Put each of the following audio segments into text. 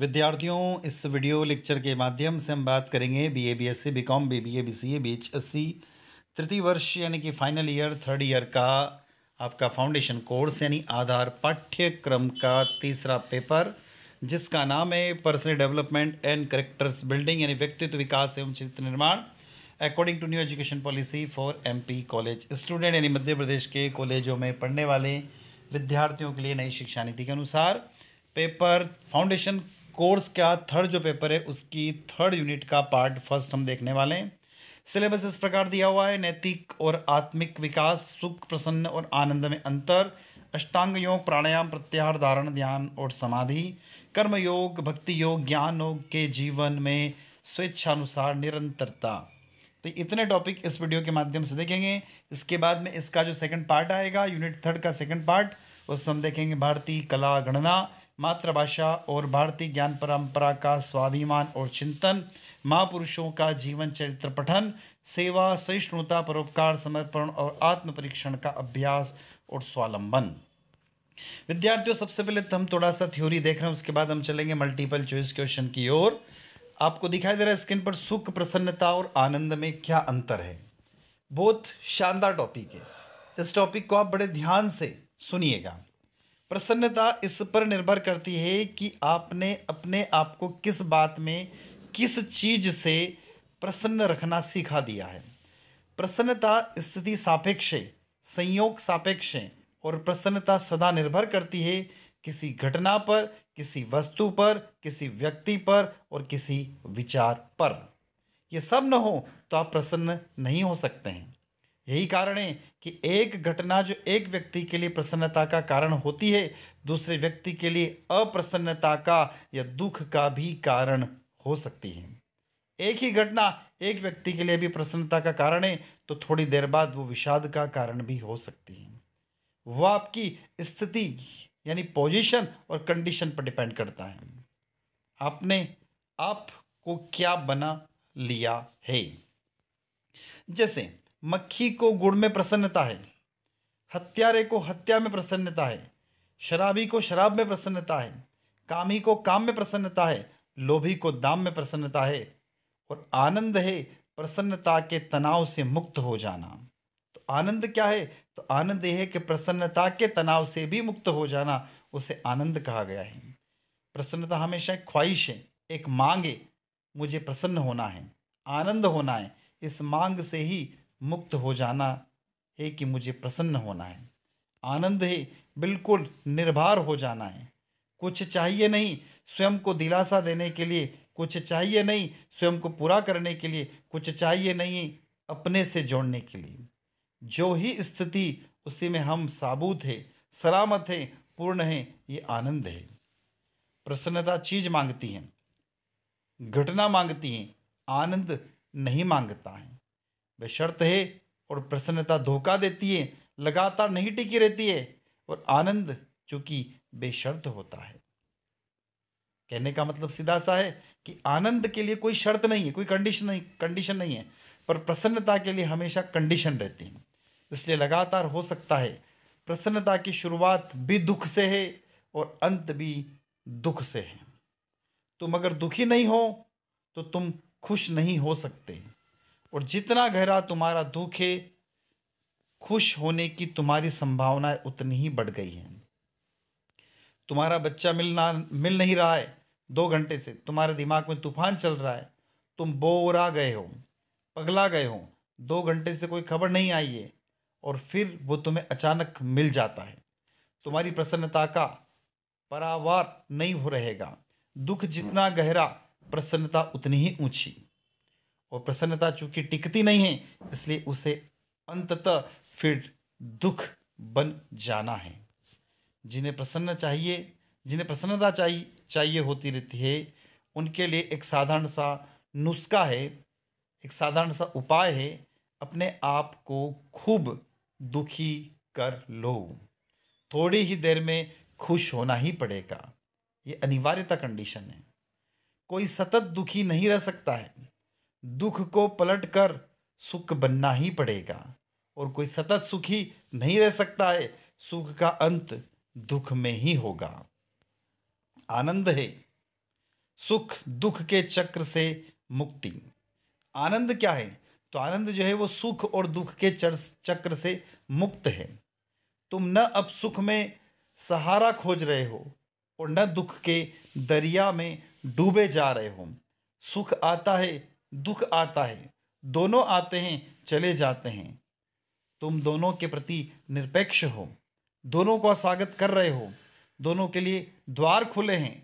विद्यार्थियों इस video lecture के माध्यम से हम बात करेंगे B A B S C B com B B A B C A B H S C तृतीय वर्ष यानी कि फाइनल ईयर थर्ड ईयर का आपका फाउंडेशन कोर्स यानी आधार पाठ्यक्रम का तीसरा पेपर जिसका नाम है personal development and characters building यानी व्यक्तित्व विकास एवं चरित्र निर्माण according to new education policy for MP college student यानी मध्य प्रदेश के कॉलेजों में पढ़ने वाले विद्यार्थियों के लिए नई शिक्षा नीति के अनुसार पेपर फाउंडेशन कोर्स का थर्ड जो पेपर है उसकी थर्ड यूनिट का पार्ट फर्स्ट हम देखने वाले हैं सिलेबस इस प्रकार दिया हुआ है नैतिक और आत्मिक विकास सुख प्रसन्न और आनंद में अंतर अष्टांग योग प्राणायाम प्रत्याहार धारण ध्यान और समाधि कर्म योग भक्ति योग ज्ञान योग के जीवन में स्वेच्छानुसार निरंतरता तो इतने टॉपिक इस वीडियो के माध्यम से देखेंगे इसके बाद में इसका जो सेकंड पार्ट आएगा यूनिट थर्ड का सेकंड पार्ट उसमें हम देखेंगे भारतीय कला गणना मातृभाषा और भारतीय ज्ञान परंपरा का स्वाभिमान और चिंतन महापुरुषों का जीवन चरित्र पठन सेवा सहिष्णुता परोपकार समर्पण और आत्मपरीक्षण का अभ्यास और स्वालंबन विद्यार्थियों सबसे पहले तो हम थोड़ा सा थ्योरी देख रहे हैं उसके बाद हम चलेंगे मल्टीपल चॉइस क्वेश्चन की ओर आपको दिखाई दे रहा है स्क्रीन पर सुख प्रसन्नता और आनंद में क्या अंतर है बहुत शानदार टॉपिक है इस टॉपिक को आप बड़े ध्यान से सुनिएगा प्रसन्नता इस पर निर्भर करती है कि आपने अपने आप को किस बात में किस चीज़ से प्रसन्न रखना सीखा दिया है प्रसन्नता स्थिति सापेक्ष है संयोग सापेक्ष है और प्रसन्नता सदा निर्भर करती है किसी घटना पर किसी वस्तु पर किसी व्यक्ति पर और किसी विचार पर ये सब न हो तो आप प्रसन्न नहीं हो सकते हैं यही कारण है कि एक घटना जो एक व्यक्ति के लिए प्रसन्नता का कारण होती है दूसरे व्यक्ति के लिए अप्रसन्नता का या दुख का भी कारण हो सकती है एक ही घटना एक व्यक्ति के लिए भी प्रसन्नता का कारण है तो थोड़ी देर बाद वो विषाद का कारण भी हो सकती है वह आपकी स्थिति यानी पोजीशन और कंडीशन पर डिपेंड करता है आपने आप को क्या बना लिया है जैसे मक्खी को गुड़ में प्रसन्नता है हत्यारे को हत्या में प्रसन्नता है शराबी को शराब में प्रसन्नता है कामी को काम में प्रसन्नता है लोभी को दाम में प्रसन्नता है और आनंद है प्रसन्नता के तनाव से मुक्त हो जाना तो आनंद क्या है तो आनंद यह है कि प्रसन्नता के तनाव से भी मुक्त हो जाना उसे आनंद कहा गया है प्रसन्नता हमेशा एक ख्वाहिश है एक मांग है मुझे प्रसन्न होना है आनंद होना है इस मांग से ही मुक्त हो जाना है कि मुझे प्रसन्न होना है आनंद है बिल्कुल निर्भर हो जाना है कुछ चाहिए नहीं स्वयं को दिलासा देने के लिए कुछ चाहिए नहीं स्वयं को पूरा करने के लिए कुछ चाहिए नहीं अपने से जोड़ने के लिए जो ही स्थिति उसी में हम साबूत है सलामत है पूर्ण है ये आनंद है प्रसन्नता चीज मांगती है घटना मांगती है आनंद नहीं मांगता है बेशर्त है और प्रसन्नता धोखा देती है लगातार नहीं टिकी रहती है और आनंद चूँकि बेशर्त होता है कहने का मतलब सीधा सा है कि आनंद के लिए कोई शर्त नहीं है कोई कंडीशन नहीं कंडीशन नहीं है पर प्रसन्नता के लिए हमेशा कंडीशन रहती है इसलिए लगातार हो सकता है प्रसन्नता की शुरुआत भी दुख से है और अंत भी दुख से है तुम अगर दुखी नहीं हो तो तुम खुश नहीं हो सकते और जितना गहरा तुम्हारा दुख है खुश होने की तुम्हारी संभावनाएं उतनी ही बढ़ गई हैं तुम्हारा बच्चा मिलना मिल नहीं रहा है दो घंटे से तुम्हारे दिमाग में तूफान चल रहा है तुम बोरा गए हो पगला गए हो दो घंटे से कोई खबर नहीं आई है और फिर वो तुम्हें अचानक मिल जाता है तुम्हारी प्रसन्नता का परावार नहीं हो रहेगा दुख जितना गहरा प्रसन्नता उतनी ही ऊंची और प्रसन्नता चूंकि टिकती नहीं है इसलिए उसे अंततः फिर दुख बन जाना है जिन्हें प्रसन्न चाहिए जिन्हें प्रसन्नता चाहिए चाहिए होती रहती है उनके लिए एक साधारण सा नुस्खा है एक साधारण सा उपाय है अपने आप को खूब दुखी कर लो थोड़ी ही देर में खुश होना ही पड़ेगा ये अनिवार्यता कंडीशन है कोई सतत दुखी नहीं रह सकता है दुख को पलट कर सुख बनना ही पड़ेगा और कोई सतत सुखी नहीं रह सकता है सुख का अंत दुख में ही होगा आनंद है सुख दुख के चक्र से मुक्ति आनंद क्या है तो आनंद जो है वो सुख और दुख के चक्र से मुक्त है तुम न अब सुख में सहारा खोज रहे हो और न दुख के दरिया में डूबे जा रहे हो सुख आता है दुख आता है दोनों आते हैं चले जाते हैं तुम दोनों के प्रति निरपेक्ष हो दोनों का स्वागत कर रहे हो दोनों के लिए द्वार खुले हैं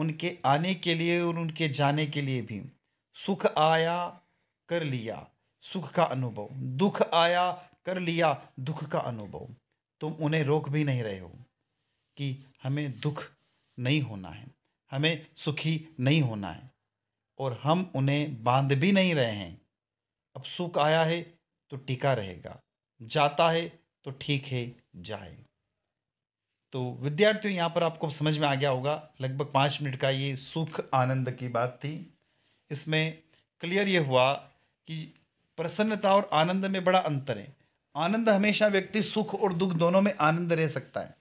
उनके आने के लिए और उनके जाने के लिए भी सुख आया कर लिया सुख का अनुभव दुख आया कर लिया दुख का अनुभव तुम उन्हें रोक भी नहीं रहे हो कि हमें दुख नहीं होना है हमें सुखी नहीं होना है और हम उन्हें बांध भी नहीं रहे हैं अब सुख आया है तो टिका रहेगा जाता है तो ठीक है जाए तो विद्यार्थियों यहाँ पर आपको समझ में आ गया होगा लगभग पाँच मिनट का ये सुख आनंद की बात थी इसमें क्लियर ये हुआ कि प्रसन्नता और आनंद में बड़ा अंतर है आनंद हमेशा व्यक्ति सुख और दुख दोनों में आनंद रह सकता है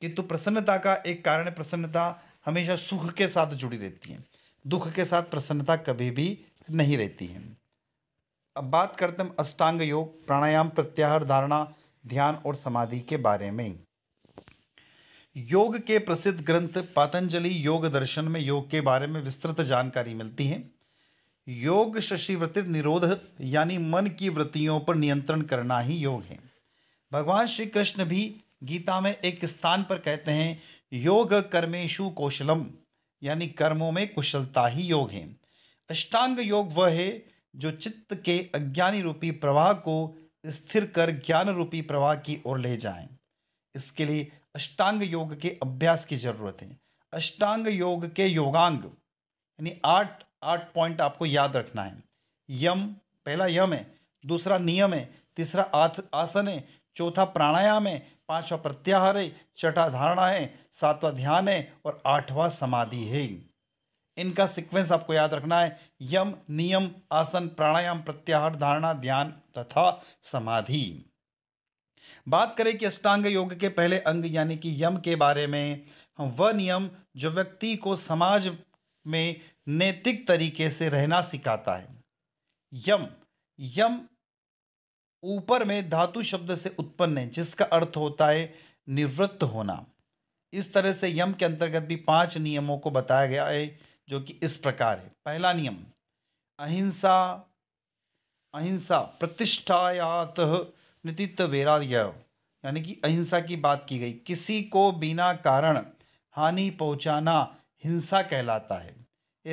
किंतु प्रसन्नता का एक कारण प्रसन्नता हमेशा सुख के साथ जुड़ी रहती है दुख के साथ प्रसन्नता कभी भी नहीं रहती है अब बात करते हम अष्टांग योग प्राणायाम प्रत्याहार धारणा ध्यान और समाधि के बारे में योग के प्रसिद्ध ग्रंथ पातंजलि योग दर्शन में योग के बारे में विस्तृत जानकारी मिलती है योग शशिवृत्ति निरोध यानी मन की वृत्तियों पर नियंत्रण करना ही योग है भगवान श्री कृष्ण भी गीता में एक स्थान पर कहते हैं योग कर्मेशु कौशलम यानी कर्मों में कुशलता ही योग है अष्टांग योग वह है जो चित्त के अज्ञानी रूपी प्रवाह को स्थिर कर ज्ञान रूपी प्रवाह की ओर ले जाए इसके लिए अष्टांग योग के अभ्यास की जरूरत है अष्टांग योग के योगांग यानी आठ आठ पॉइंट आपको याद रखना है यम पहला यम है दूसरा नियम है तीसरा आसन है चौथा प्राणायाम है पांचवा प्रत्याहार है छठा धारणा है सातवां ध्यान है और आठवां समाधि है इनका सीक्वेंस आपको याद रखना है यम नियम आसन प्राणायाम प्रत्याहार धारणा ध्यान तथा समाधि बात करें कि अष्टांग योग के पहले अंग यानी कि यम के बारे में वह नियम जो व्यक्ति को समाज में नैतिक तरीके से रहना सिखाता है यम यम ऊपर में धातु शब्द से उत्पन्न है जिसका अर्थ होता है निवृत्त होना इस तरह से यम के अंतर्गत भी पांच नियमों को बताया गया है जो कि इस प्रकार है पहला नियम अहिंसा अहिंसा प्रतिष्ठायात नितित्व वैराग्य यानी कि अहिंसा की बात की गई किसी को बिना कारण हानि पहुंचाना हिंसा कहलाता है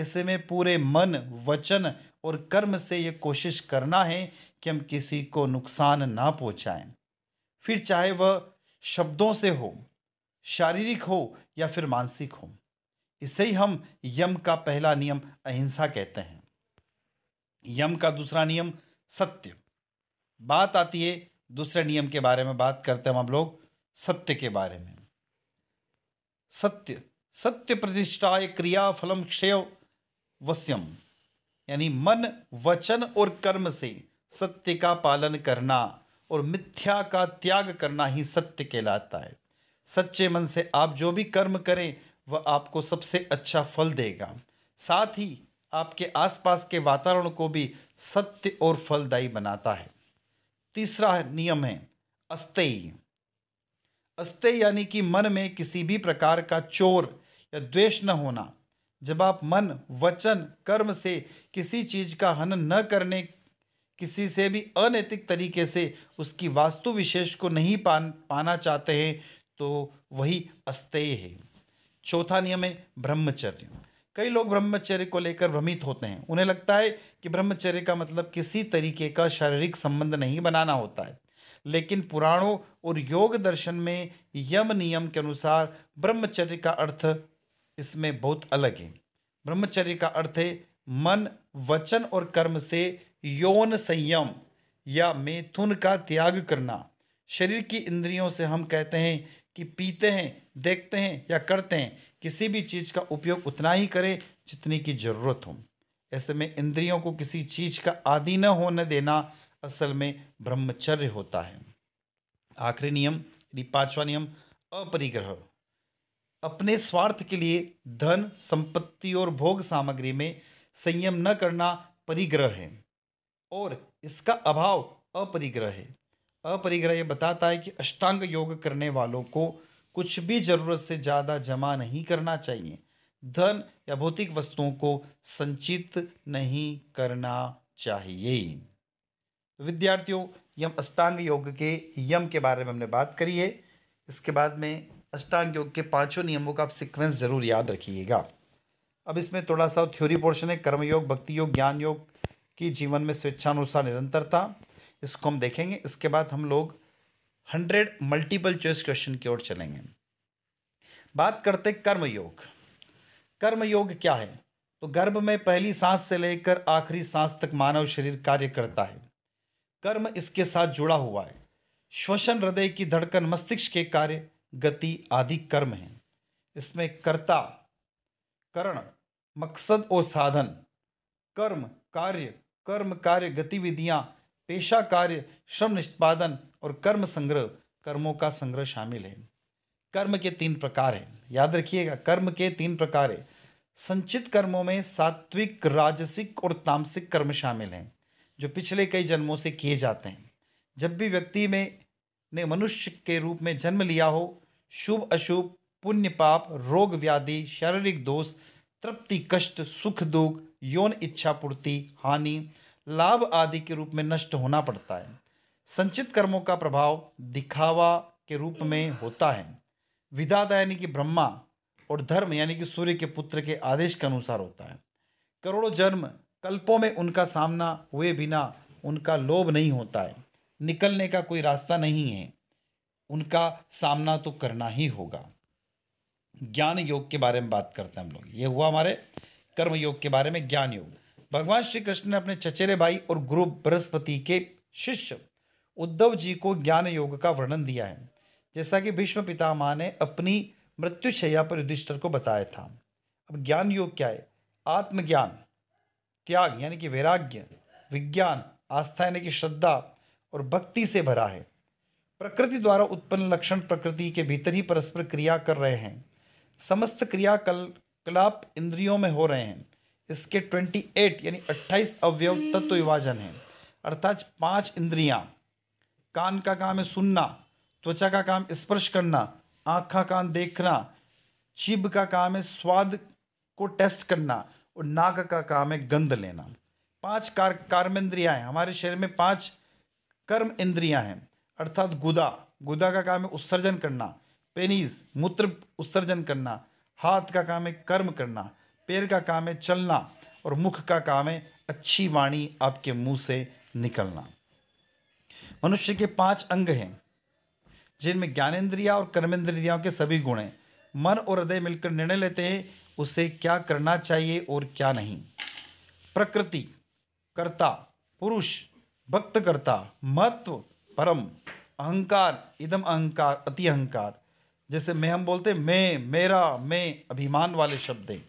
ऐसे में पूरे मन वचन और कर्म से ये कोशिश करना है कि हम किसी को नुकसान ना पहुंचाएं फिर चाहे वह शब्दों से हो शारीरिक हो या फिर मानसिक हो इसे ही हम यम का पहला नियम अहिंसा कहते हैं यम का दूसरा नियम सत्य बात आती है दूसरे नियम के बारे में बात करते हैं हम लोग सत्य के बारे में सत्य सत्य प्रतिष्ठाए क्रिया फलम क्षय वश्यम यानी मन वचन और कर्म से सत्य का पालन करना और मिथ्या का त्याग करना ही सत्य कहलाता है सच्चे मन से आप जो भी कर्म करें वह आपको सबसे अच्छा फल देगा साथ ही आपके आसपास के वातावरण को भी सत्य और फलदायी बनाता है तीसरा नियम है अस्तेय अस्तेय यानी कि मन में किसी भी प्रकार का चोर या द्वेष न होना जब आप मन वचन कर्म से किसी चीज का हनन न करने किसी से भी अनैतिक तरीके से उसकी वास्तु विशेष को नहीं पान पाना चाहते हैं तो वही अस्तेय है चौथा नियम है ब्रह्मचर्य कई लोग ब्रह्मचर्य को लेकर भ्रमित होते हैं उन्हें लगता है कि ब्रह्मचर्य का मतलब किसी तरीके का शारीरिक संबंध नहीं बनाना होता है लेकिन पुराणों और योग दर्शन में यम नियम के अनुसार ब्रह्मचर्य का अर्थ इसमें बहुत अलग है ब्रह्मचर्य का अर्थ है मन वचन और कर्म से यौन संयम या मैथुन का त्याग करना शरीर की इंद्रियों से हम कहते हैं कि पीते हैं देखते हैं या करते हैं किसी भी चीज़ का उपयोग उतना ही करें जितनी की ज़रूरत हो ऐसे में इंद्रियों को किसी चीज़ का आदि न होने देना असल में ब्रह्मचर्य होता है आखिरी नियम यानी पांचवा नियम अपरिग्रह अपने स्वार्थ के लिए धन संपत्ति और भोग सामग्री में संयम न करना परिग्रह है और इसका अभाव अपरिग्रह है अपरिग्रह ये बताता है कि अष्टांग योग करने वालों को कुछ भी ज़रूरत से ज़्यादा जमा नहीं करना चाहिए धन या भौतिक वस्तुओं को संचित नहीं करना चाहिए तो विद्यार्थियों यम अष्टांग योग के यम के बारे में हमने बात करी है इसके बाद में अष्टांग योग के पांचों नियमों का आप सिक्वेंस ज़रूर याद रखिएगा अब इसमें थोड़ा सा थ्योरी पोर्शन है कर्मयोग भक्ति योग ज्ञान योग की जीवन में स्वेच्छानुसार निरंतरता इसको हम देखेंगे इसके बाद हम लोग हंड्रेड मल्टीपल चॉइस क्वेश्चन की ओर चलेंगे बात करते कर्मयोग कर्मयोग क्या है तो गर्भ में पहली सांस से लेकर आखिरी सांस तक मानव शरीर कार्य करता है कर्म इसके साथ जुड़ा हुआ है श्वसन हृदय की धड़कन मस्तिष्क के कार्य गति आदि कर्म हैं इसमें कर्ता करण मकसद और साधन कर्म कार्य कर्म कार्य गतिविधियां पेशा कार्य श्रम निष्पादन और कर्म संग्रह कर्मों का संग्रह शामिल है कर्म के तीन प्रकार हैं याद रखिएगा कर्म के तीन प्रकार है संचित कर्मों में सात्विक राजसिक और तामसिक कर्म शामिल हैं जो पिछले कई जन्मों से किए जाते हैं जब भी व्यक्ति में ने मनुष्य के रूप में जन्म लिया हो शुभ अशुभ पुण्य पाप रोग व्याधि शारीरिक दोष तृप्ति कष्ट सुख दुख यौन इच्छा पूर्ति हानि लाभ आदि के रूप में नष्ट होना पड़ता है संचित कर्मों का प्रभाव दिखावा के रूप में होता है विधाता यानी कि ब्रह्मा और धर्म यानी कि सूर्य के पुत्र के आदेश के अनुसार होता है करोड़ों जन्म कल्पों में उनका सामना हुए बिना उनका लोभ नहीं होता है निकलने का कोई रास्ता नहीं है उनका सामना तो करना ही होगा ज्ञान योग के बारे में बात करते हैं हम लोग ये हुआ हमारे कर्म योग के बारे में ज्ञान योग भगवान श्री कृष्ण ने अपने चचेरे भाई और गुरु बृहस्पति के शिष्य उद्धव जी को ज्ञान योग का वर्णन दिया है जैसा कि भीष्म पितामह ने अपनी मृत्युशैया पर युधिष्ठर को बताया था अब ज्ञान योग क्या है आत्मज्ञान त्याग यानी कि वैराग्य विज्ञान आस्था यानी कि श्रद्धा और भक्ति से भरा है प्रकृति द्वारा उत्पन्न लक्षण प्रकृति के भीतर ही परस्पर क्रिया कर रहे हैं समस्त क्रियाकल कलाप इंद्रियों में हो रहे हैं इसके 28 यानी 28 अवयव तत्व विभाजन है अर्थात पांच इंद्रियां कान का काम है सुनना त्वचा का काम स्पर्श करना आँख का काम देखना चिब का काम है स्वाद को टेस्ट करना और नाक का काम है गंध लेना पांच कार कर्म इंद्रियाँ हैं हमारे शरीर में पांच कर्म इंद्रियां हैं अर्थात गुदा गुदा का काम है उत्सर्जन करना पेनीज मूत्र उत्सर्जन करना हाथ का काम है कर्म करना पैर का काम है चलना और मुख का काम है अच्छी वाणी आपके मुंह से निकलना मनुष्य के पांच अंग हैं जिनमें ज्ञानेन्द्रिया और कर्मेंद्रियाओं के सभी गुण हैं मन और हृदय मिलकर निर्णय लेते हैं उसे क्या करना चाहिए और क्या नहीं प्रकृति कर्ता पुरुष भक्त कर्ता महत्व परम अहंकार इदम अहंकार अति अहंकार जैसे मैं हम बोलते मैं मेरा मैं अभिमान वाले शब्द हैं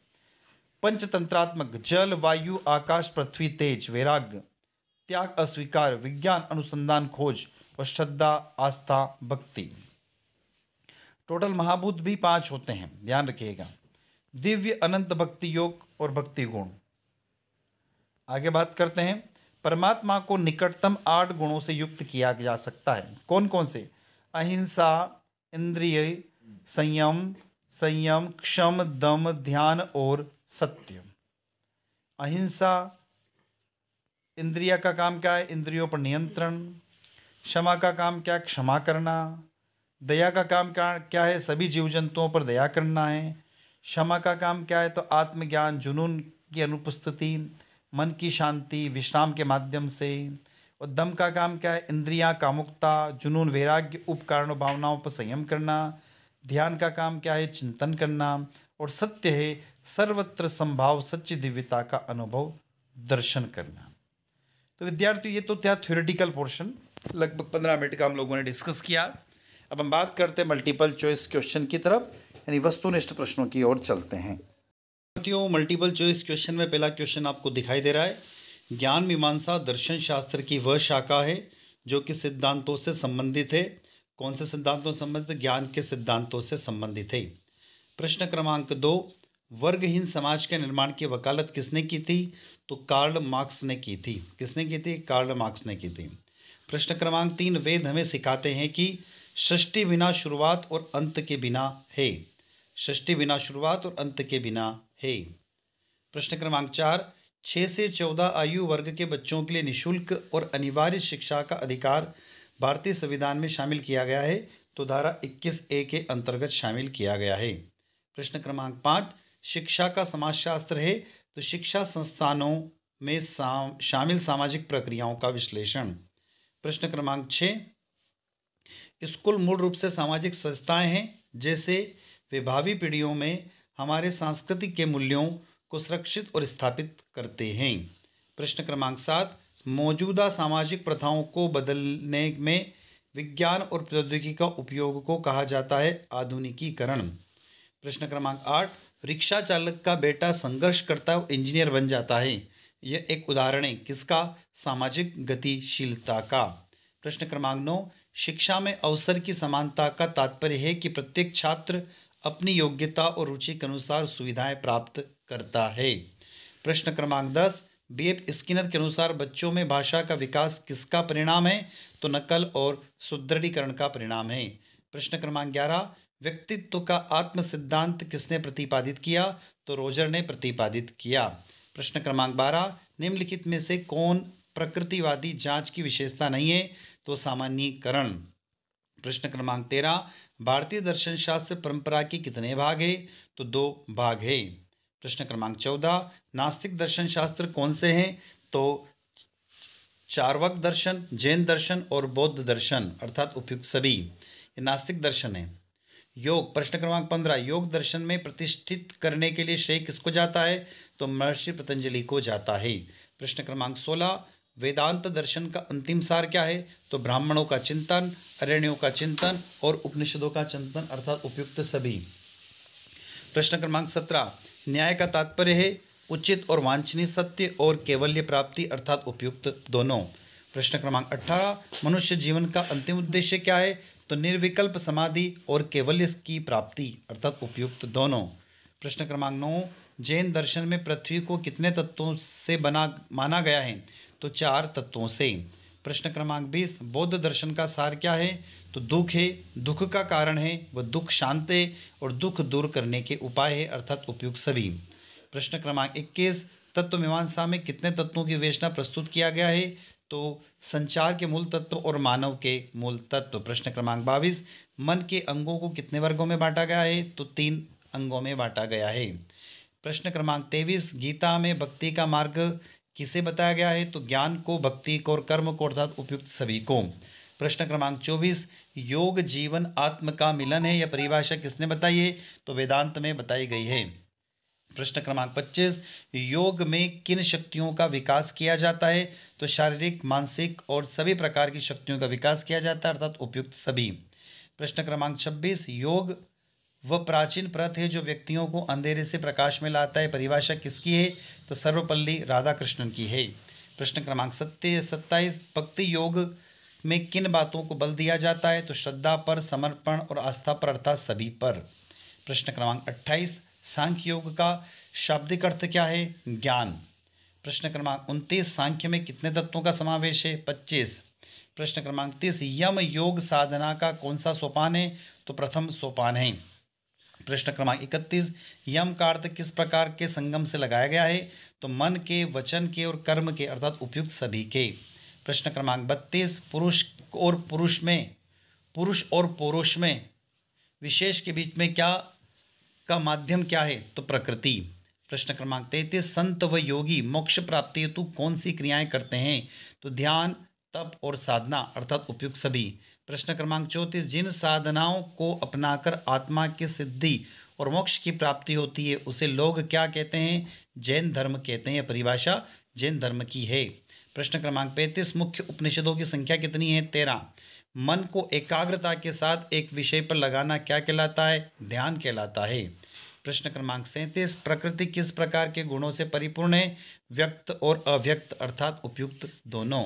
पंचतंत्रात्मक जल वायु आकाश पृथ्वी तेज वैराग्य त्याग अस्वीकार विज्ञान अनुसंधान खोज और श्रद्धा आस्था भक्ति टोटल महाभूत भी पांच होते हैं ध्यान रखिएगा दिव्य अनंत भक्ति योग और भक्ति गुण आगे बात करते हैं परमात्मा को निकटतम आठ गुणों से युक्त किया जा सकता है कौन कौन से अहिंसा इंद्रिय संयम संयम क्षम दम ध्यान और सत्य अहिंसा इंद्रिया का काम क्या है इंद्रियों पर नियंत्रण क्षमा का काम क्या है क्षमा करना दया का काम क्या क्या है सभी जीव जंतुओं पर दया करना है क्षमा का काम क्या है तो आत्मज्ञान जुनून की अनुपस्थिति मन की शांति विश्राम के माध्यम से और दम का काम क्या है इंद्रियां कामुकता जुनून वैराग्य उपकरण भावनाओं पर संयम करना ध्यान का काम क्या है चिंतन करना और सत्य है सर्वत्र संभाव सच्ची दिव्यता का अनुभव दर्शन करना तो विद्यार्थी ये तो था थ्योरेटिकल पोर्शन लगभग पंद्रह मिनट का हम लोगों ने डिस्कस किया अब हम बात करते हैं मल्टीपल चॉइस क्वेश्चन की तरफ यानी वस्तुनिष्ठ प्रश्नों की ओर चलते हैं विद्यार्थियों मल्टीपल चॉइस क्वेश्चन में पहला क्वेश्चन आपको दिखाई दे रहा है ज्ञान मीमांसा दर्शन शास्त्र की वह शाखा है जो कि सिद्धांतों से संबंधित है कौन से सिद्धांतों से संबंधित ज्ञान के सिद्धांतों से संबंधित है प्रश्न क्रमांक दो वर्गहीन समाज के निर्माण की वकालत किसने की थी तो कार्ल मार्क्स ने की थी किसने की थी कार्ल मार्क्स ने की थी प्रश्न क्रमांक तीन वेद हमें सिखाते हैं कि सृष्टि बिना शुरुआत और अंत के बिना है सृष्टि बिना शुरुआत और अंत के बिना है प्रश्न क्रमांक चार छः से चौदह आयु वर्ग के बच्चों के लिए निःशुल्क और अनिवार्य शिक्षा का अधिकार भारतीय संविधान में शामिल किया गया है तो धारा 21 ए के अंतर्गत शामिल किया गया है प्रश्न क्रमांक पाँच शिक्षा का समाजशास्त्र है तो शिक्षा संस्थानों में साम, शामिल सामाजिक प्रक्रियाओं का विश्लेषण प्रश्न क्रमांक छः स्कूल मूल रूप से सामाजिक संस्थाएं हैं जैसे वे भावी पीढ़ियों में हमारे सांस्कृतिक के मूल्यों को सुरक्षित और स्थापित करते हैं प्रश्न क्रमांक सात मौजूदा सामाजिक प्रथाओं को बदलने में विज्ञान और प्रौद्योगिकी का उपयोग को कहा जाता है आधुनिकीकरण प्रश्न क्रमांक आठ रिक्शा चालक का बेटा संघर्ष करता हुआ इंजीनियर बन जाता है यह एक उदाहरण है किसका सामाजिक गतिशीलता का प्रश्न क्रमांक नौ शिक्षा में अवसर की समानता का तात्पर्य है कि प्रत्येक छात्र अपनी योग्यता और रुचि के अनुसार सुविधाएं प्राप्त करता है प्रश्न क्रमांक दस एफ स्किनर के अनुसार बच्चों में भाषा का विकास किसका परिणाम है तो नकल और सुदृढ़ीकरण का परिणाम है प्रश्न क्रमांक ग्यारह व्यक्तित्व का आत्म सिद्धांत किसने प्रतिपादित किया तो रोजर ने प्रतिपादित किया प्रश्न क्रमांक बारह निम्नलिखित में से कौन प्रकृतिवादी जांच की विशेषता नहीं है तो सामान्यकरण प्रश्न क्रमांक तेरह भारतीय दर्शन शास्त्र परंपरा के कितने भाग है तो दो भाग है प्रश्न क्रमांक चौदह नास्तिक दर्शन शास्त्र कौन से हैं तो चार्वक दर्शन जैन दर्शन और बौद्ध दर्शन अर्थात उपयुक्त सभी ये नास्तिक दर्शन है योग प्रश्न क्रमांक पंद्रह योग दर्शन में प्रतिष्ठित करने के लिए श्रेय किसको जाता है तो महर्षि पतंजलि को जाता है प्रश्न क्रमांक सोलह वेदांत दर्शन का अंतिम सार क्या है तो ब्राह्मणों का चिंतन अरण्यों का चिंतन और उपनिषदों का चिंतन अर्थात उपयुक्त सभी प्रश्न क्रमांक सत्रह न्याय का तात्पर्य है उचित और वांछनीय सत्य और केवल्य प्राप्ति अर्थात उपयुक्त दोनों प्रश्न क्रमांक अठारह मनुष्य जीवन का अंतिम उद्देश्य क्या है तो निर्विकल्प समाधि और केवल्य की प्राप्ति अर्थात उपयुक्त दोनों प्रश्न क्रमांक नौ जैन दर्शन में पृथ्वी को कितने तत्वों से बना माना गया है तो चार तत्वों से प्रश्न क्रमांक बीस बौद्ध दर्शन का सार क्या है तो दुख है दुख का कारण है वह दुख शांत है और दुख दूर करने के उपाय है अर्थात उपयुक्त सभी प्रश्न क्रमांक इक्कीस तत्व मीमांसा में कितने तत्वों की विवेचना प्रस्तुत किया गया है तो संचार के मूल तत्व और मानव के मूल तत्व प्रश्न क्रमांक बाईस मन के अंगों को कितने वर्गों में बांटा गया है तो तीन अंगों में बांटा गया है प्रश्न क्रमांक तेईस गीता में भक्ति का मार्ग किसे बताया गया है तो ज्ञान को भक्ति को और कर्म को अर्थात उपयुक्त सभी को प्रश्न क्रमांक चौबीस योग जीवन आत्म का मिलन है यह परिभाषा किसने बताई है तो वेदांत में बताई गई है प्रश्न क्रमांक 25 योग में किन शक्तियों का विकास किया जाता है तो शारीरिक मानसिक और सभी प्रकार की शक्तियों का विकास किया जाता है अर्थात उपयुक्त सभी प्रश्न क्रमांक 26 योग वह प्राचीन प्रथ है जो व्यक्तियों को अंधेरे से प्रकाश में लाता है परिभाषा किसकी है तो सर्वपल्ली राधा कृष्णन की है प्रश्न क्रमांक सत्य सत्ताईस भक्ति योग में किन बातों को बल दिया जाता है तो श्रद्धा पर समर्पण और आस्था पर अर्थात सभी पर प्रश्न क्रमांक अट्ठाईस सांख्य योग का शाब्दिक अर्थ क्या है ज्ञान प्रश्न क्रमांक उनतीस सांख्य में कितने तत्वों का समावेश है पच्चीस प्रश्न क्रमांक तीस यम योग साधना का कौन सा सोपान है तो प्रथम सोपान है प्रश्न क्रमांक इकतीस यम का अर्थ किस प्रकार के संगम से लगाया गया है तो मन के वचन के और कर्म के अर्थात उपयुक्त सभी के प्रश्न क्रमांक बत्तीस पुरुष और पुरुष में पुरुष और पुरुष में विशेष के बीच में क्या का माध्यम क्या है तो प्रकृति प्रश्न क्रमांक तैतीस संत व योगी मोक्ष प्राप्ति हेतु कौन सी क्रियाएं करते हैं तो ध्यान तप और साधना अर्थात उपयुक्त सभी प्रश्न क्रमांक चौंतीस जिन साधनाओं को अपनाकर आत्मा की सिद्धि और मोक्ष की प्राप्ति होती है उसे लोग क्या कहते हैं जैन धर्म कहते हैं परिभाषा जैन धर्म की है प्रश्न क्रमांक पैंतीस मुख्य उपनिषदों की संख्या कितनी है तेरह मन को एकाग्रता के साथ एक विषय पर लगाना क्या कहलाता है ध्यान कहलाता है प्रश्न क्रमांक सैंतीस प्रकृति किस प्रकार के गुणों से परिपूर्ण है व्यक्त और अव्यक्त अर्थात उपयुक्त दोनों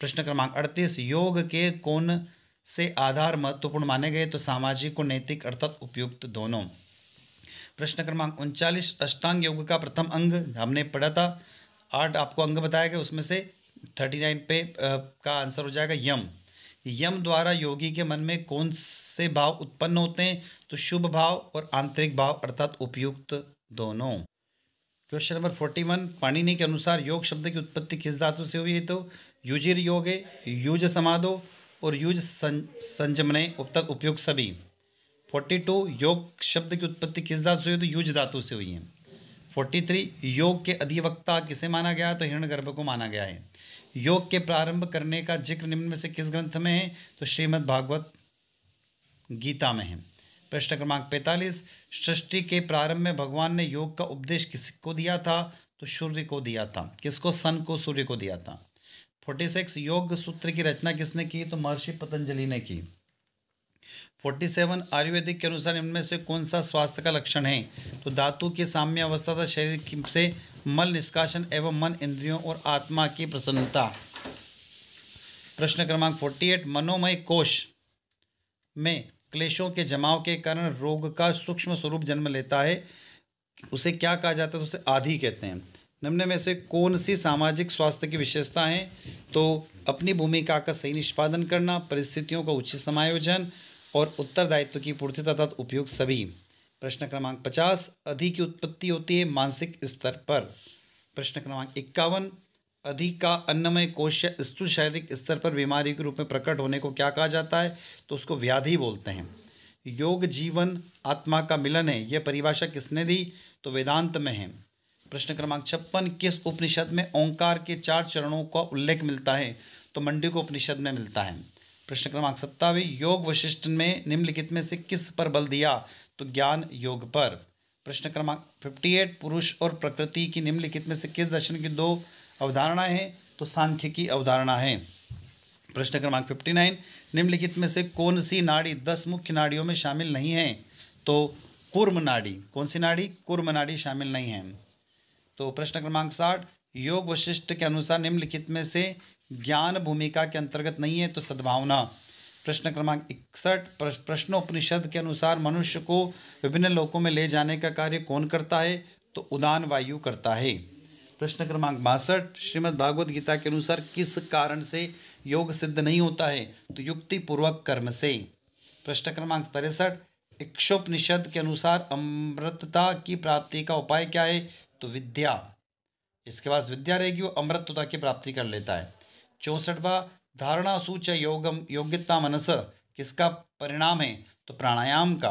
प्रश्न क्रमांक अड़तीस योग के कौन से आधार महत्वपूर्ण माने गए तो सामाजिक और नैतिक अर्थात उपयुक्त दोनों प्रश्न क्रमांक उनचालीस अष्टांग योग का प्रथम अंग हमने पढ़ा था आठ आपको अंग बताया गया उसमें से थर्टी नाइन पे आ, का आंसर हो जाएगा यम यम द्वारा योगी के मन में कौन से भाव उत्पन्न होते हैं तो शुभ भाव और आंतरिक भाव अर्थात उपयुक्त दोनों question number forty one Panini के अनुसार योग शब्द की उत्पत्ति किस धातु से हुई है तो युजिर योग युज समाधो और युज सं, संजमने उपतक उपयुक्त सभी फोर्टी टू योग शब्द की उत्पत्ति किस धातु से हुई तो युज धातु से हुई है फोर्टी थ्री योग के अधिवक्ता किसे माना गया तो हिरण गर्भ को माना गया है योग के प्रारंभ करने का जिक्र निम्न में से किस ग्रंथ में है तो श्रीमद् भागवत गीता में है प्रश्न क्रमांक पैंतालीस सृष्टि के प्रारंभ में भगवान ने योग का उपदेश किसको दिया था तो सूर्य को दिया था किसको सन को सूर्य को दिया था फोर्टी सिक्स योग सूत्र की रचना किसने की तो महर्षि पतंजलि ने की फोर्टी सेवन आयुर्वेदिक के अनुसार इनमें से कौन सा स्वास्थ्य का लक्षण है तो धातु की साम्य अवस्था था शरीर से मल निष्कासन एवं मन इंद्रियों और आत्मा की प्रसन्नता प्रश्न क्रमांक फोर्टी एट मनोमय कोश में क्लेशों के जमाव के कारण रोग का सूक्ष्म स्वरूप जन्म लेता है उसे क्या कहा जाता है तो उसे आधि कहते हैं निम्न में से कौन सी सामाजिक स्वास्थ्य की विशेषता है तो अपनी भूमिका का सही निष्पादन करना परिस्थितियों का उचित समायोजन और उत्तरदायित्व की पूर्ति तथा उपयोग सभी प्रश्न क्रमांक पचास अधि की उत्पत्ति होती है मानसिक स्तर पर प्रश्न क्रमांक इक्यावन अधि का अन्नमय कोश स्तूल शारीरिक स्तर पर बीमारी के रूप में प्रकट होने को क्या कहा जाता है तो उसको व्याधि बोलते हैं योग जीवन आत्मा का मिलन है यह परिभाषा किसने दी तो वेदांत में है प्रश्न क्रमांक छप्पन किस उपनिषद में ओंकार के चार चरणों का उल्लेख मिलता है तो मंडी को उपनिषद में मिलता है प्रश्न क्रमांक सत्तावी योग वशिष्ठ में निम्नलिखित में से किस पर बल दिया तो ज्ञान योग पर प्रश्न क्रमांक 58 पुरुष और प्रकृति की निम्नलिखित में से किस दर्शन की दो अवधारणा हैं तो सांख्य की अवधारणा है प्रश्न क्रमांक 59 निम्नलिखित में से कौन सी नाड़ी दस मुख्य नाड़ियों में शामिल नहीं है तो कुर्म नाड़ी कौन सी नाड़ी कुर्म नाड़ी शामिल नहीं है तो प्रश्न क्रमांक साठ योग वशिष्ठ के अनुसार निम्नलिखित में से ज्ञान भूमिका के अंतर्गत नहीं है तो सद्भावना प्रश्न क्रमांक इकसठ प्रश्नोपनिषद के अनुसार मनुष्य को विभिन्न लोकों में ले जाने का कार्य कौन करता है तो उदान वायु करता है प्रश्न क्रमांक बासठ श्रीमद् भागवत गीता के अनुसार किस कारण से योग सिद्ध नहीं होता है तो युक्ति पूर्वक कर्म से प्रश्न क्रमांक तिरसठ इक्षोपनिषद के अनुसार अमृतता की प्राप्ति का उपाय क्या है तो विद्या इसके बाद विद्या रहेगी वो अमृतता की प्राप्ति कर लेता है चौंसठवा धारणा सूच योगम योग्यता मनस किसका परिणाम है तो प्राणायाम का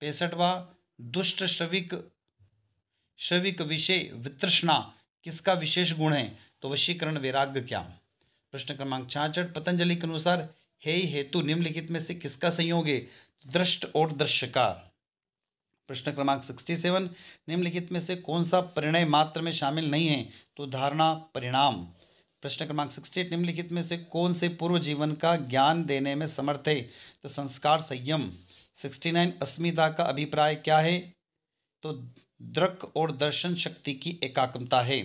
पैंसठवा दुष्ट श्रविक श्रविक विषय वितृष्णा किसका विशेष गुण है तो वशीकरण वैराग्य क्या प्रश्न क्रमांक छाछठ पतंजलि के अनुसार हे हेतु निम्नलिखित में से किसका संयोग है तो दृष्ट और दृश्यकार प्रश्न क्रमांक सिक्सटी सेवन निम्नलिखित में से कौन सा परिणय मात्र में शामिल नहीं है तो धारणा परिणाम प्रश्न क्रमांक सिक्सटी एट निम्नलिखित में से कौन से पूर्व जीवन का ज्ञान देने में समर्थ है तो संस्कार संयम सिक्सटी नाइन अस्मिता का अभिप्राय क्या है तो द्रक और दर्शन शक्ति की एकाकता है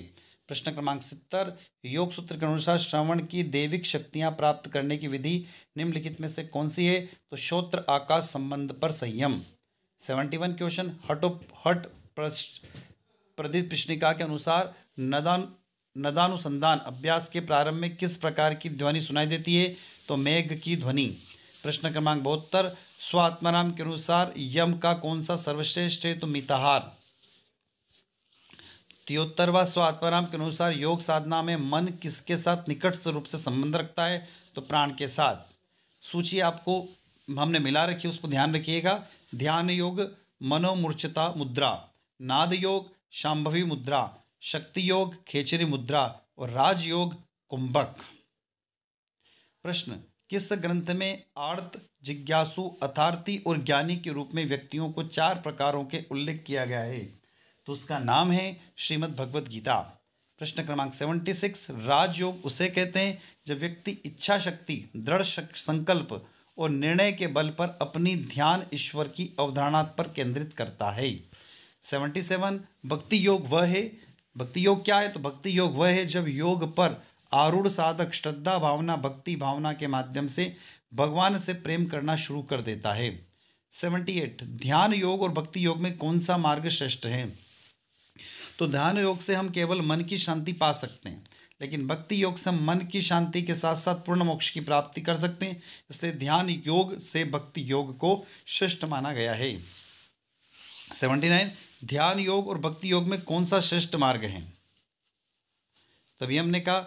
प्रश्न क्रमांक सत्तर योग सूत्र के अनुसार श्रवण की देविक शक्तियां प्राप्त करने की विधि निम्नलिखित में से कौन सी है तो श्रोत्र आकाश संबंध पर संयम सेवेंटी वन क्वेश्चन हटो हट प्रदीप प्रश्निका के अनुसार नदान नदानुसंधान अभ्यास के प्रारंभ में किस प्रकार की ध्वनि सुनाई देती है तो मेघ की ध्वनि प्रश्न क्रमांक बहत्तर स्वात्मराम के अनुसार यम का कौन सा सर्वश्रेष्ठ है तो मिताहार तियोत्तरवा स्वात्मराम के अनुसार योग साधना में मन किसके साथ निकट स्वरूप से संबंध रखता है तो प्राण के साथ सूची आपको हमने मिला रखी उसको ध्यान रखिएगा ध्यान योग मनोमूर्छता मुद्रा नाद योग शांभवी मुद्रा शक्ति योग खेचरी मुद्रा और राजयोग कुंभक प्रश्न किस ग्रंथ में आर्त जिज्ञासु अथार्थी और ज्ञानी के रूप में व्यक्तियों को चार प्रकारों के उल्लेख किया गया है तो उसका नाम है श्रीमद् भगवत गीता प्रश्न क्रमांक सेवेंटी सिक्स राजयोग उसे कहते हैं जब व्यक्ति इच्छा शक्ति दृढ़ संकल्प और निर्णय के बल पर अपनी ध्यान ईश्वर की अवधारणा पर केंद्रित करता है सेवेंटी सेवन भक्ति योग वह है भक्ति योग क्या है तो भक्ति योग वह है जब योग पर आरूढ़ साधक श्रद्धा भावना भक्ति भावना के माध्यम से भगवान से प्रेम करना शुरू कर देता है सेवेंटी एट ध्यान योग और भक्ति योग में कौन सा मार्ग श्रेष्ठ है तो ध्यान योग से हम केवल मन की शांति पा सकते हैं लेकिन भक्ति योग से हम मन की शांति के साथ साथ पूर्ण मोक्ष की प्राप्ति कर सकते हैं इसलिए ध्यान योग से भक्ति योग को श्रेष्ठ माना गया है सेवेंटी नाइन ध्यान योग और भक्ति योग में कौन सा श्रेष्ठ मार्ग है तभी हमने कहा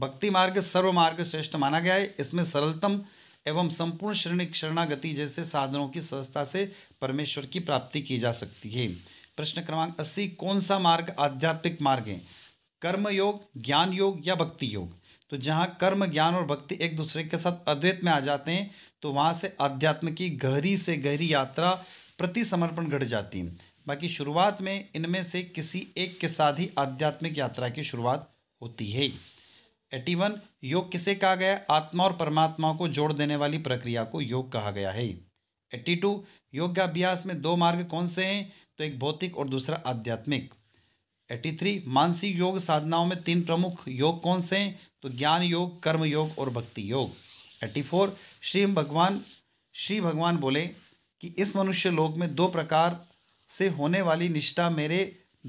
भक्ति मार्ग सर्व मार्ग श्रेष्ठ माना गया है इसमें सरलतम एवं संपूर्ण श्रेणी शरणागति जैसे साधनों की सहजता से परमेश्वर की प्राप्ति की जा सकती है प्रश्न क्रमांक अस्सी कौन सा मार्ग आध्यात्मिक मार्ग है कर्म योग ज्ञान योग या भक्ति योग तो जहाँ कर्म ज्ञान और भक्ति एक दूसरे के साथ अद्वैत में आ जाते हैं तो वहाँ से आध्यात्म की गहरी से गहरी यात्रा प्रति समर्पण घट जाती है बाकी शुरुआत में इनमें से किसी एक के साथ ही आध्यात्मिक यात्रा की शुरुआत होती है एटी वन योग किसे कहा गया आत्मा और परमात्मा को जोड़ देने वाली प्रक्रिया को योग कहा गया है एट्टी टू योगाभ्यास में दो मार्ग कौन से हैं तो एक भौतिक और दूसरा आध्यात्मिक एट्टी थ्री मानसिक योग साधनाओं में तीन प्रमुख योग कौन से हैं तो ज्ञान योग कर्म योग और भक्ति योग एट्टी फोर श्री भगवान श्री भगवान बोले कि इस मनुष्य लोक में दो प्रकार से होने वाली निष्ठा मेरे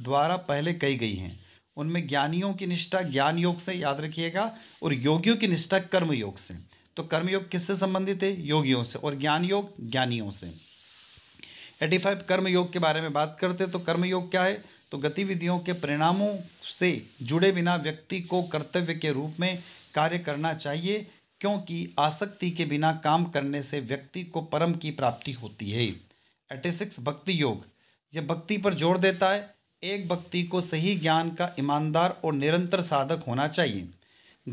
द्वारा पहले कही गई हैं उनमें ज्ञानियों की निष्ठा ज्ञान योग से याद रखिएगा और योगियों की निष्ठा कर्म योग से तो कर्म योग किससे संबंधित है योगियों से और ज्ञान योग ज्ञानियों से एटी फाइव कर्म योग के बारे में बात करते तो कर्म योग क्या है तो गतिविधियों के परिणामों से जुड़े बिना व्यक्ति को कर्तव्य के रूप में कार्य करना चाहिए क्योंकि आसक्ति के बिना काम करने से व्यक्ति को परम की प्राप्ति होती है एटी सिक्स भक्ति योग यह भक्ति पर जोर देता है एक भक्ति को सही ज्ञान का ईमानदार और निरंतर साधक होना चाहिए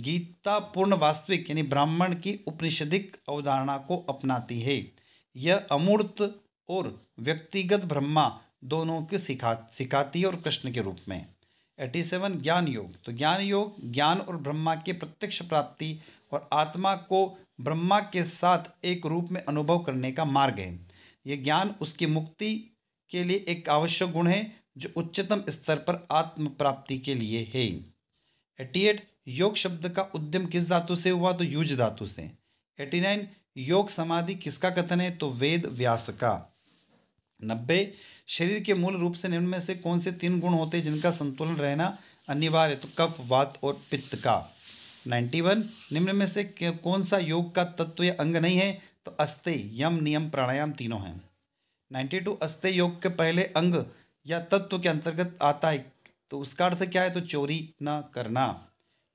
गीता पूर्ण वास्तविक यानी ब्राह्मण की उपनिषदिक अवधारणा को अपनाती है यह अमूर्त और व्यक्तिगत ब्रह्मा दोनों की सिखा सिखाती है और कृष्ण के रूप में एटी सेवन ज्ञान योग तो ज्ञान योग ज्ञान और ब्रह्मा की प्रत्यक्ष प्राप्ति और आत्मा को ब्रह्मा के साथ एक रूप में अनुभव करने का मार्ग है यह ज्ञान उसकी मुक्ति के लिए एक आवश्यक गुण है जो उच्चतम स्तर पर आत्म प्राप्ति के लिए है एटी एट योग शब्द का उद्यम किस धातु से हुआ तो युज धातु से एटी नाइन योग समाधि किसका कथन है तो वेद व्यास का नब्बे शरीर के मूल रूप से निम्न में से कौन से तीन गुण होते हैं जिनका संतुलन रहना अनिवार्य तो कप वात और पित्त का नाइन्टी वन निम्न में से कौन सा योग का तत्व या अंग नहीं है तो अस्ते यम नियम प्राणायाम तीनों हैं नाइन्टी टू अस्थ्य योग के पहले अंग या तत्व के अंतर्गत आता है तो उसका अर्थ क्या है तो चोरी न करना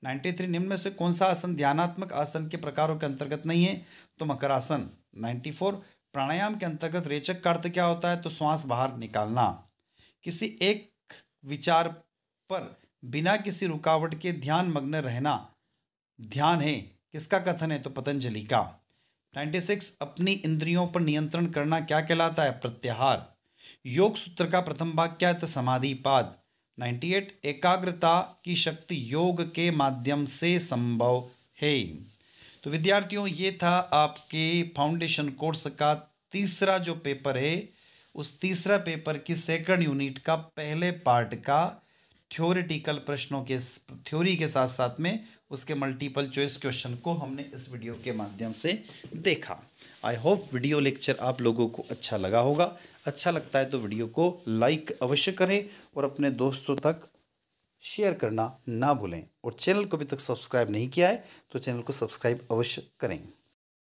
नाइन्टी थ्री निम्न में से कौन सा आसन ध्यानात्मक आसन के प्रकारों के अंतर्गत नहीं है तो मकर आसन नाइन्टी फोर प्राणायाम के अंतर्गत रेचक का अर्थ क्या होता है तो श्वास बाहर निकालना किसी एक विचार पर बिना किसी रुकावट के ध्यान मग्न रहना ध्यान है किसका कथन है तो पतंजलि का नाइन्टी सिक्स अपनी इंद्रियों पर नियंत्रण करना क्या कहलाता है प्रत्याहार योग सूत्र का प्रथम भाग क्या है तो समाधिपाद नाइन्टी एट एकाग्रता की शक्ति योग के माध्यम से संभव है तो विद्यार्थियों ये था आपके फाउंडेशन कोर्स का तीसरा जो पेपर है उस तीसरा पेपर की सेकंड यूनिट का पहले पार्ट का थ्योरिटिकल प्रश्नों के थ्योरी के साथ साथ में उसके मल्टीपल चॉइस क्वेश्चन को हमने इस वीडियो के माध्यम से देखा आई होप वीडियो लेक्चर आप लोगों को अच्छा लगा होगा अच्छा लगता है तो वीडियो को लाइक अवश्य करें और अपने दोस्तों तक शेयर करना ना भूलें और चैनल को अभी तक सब्सक्राइब नहीं किया है तो चैनल को सब्सक्राइब अवश्य करें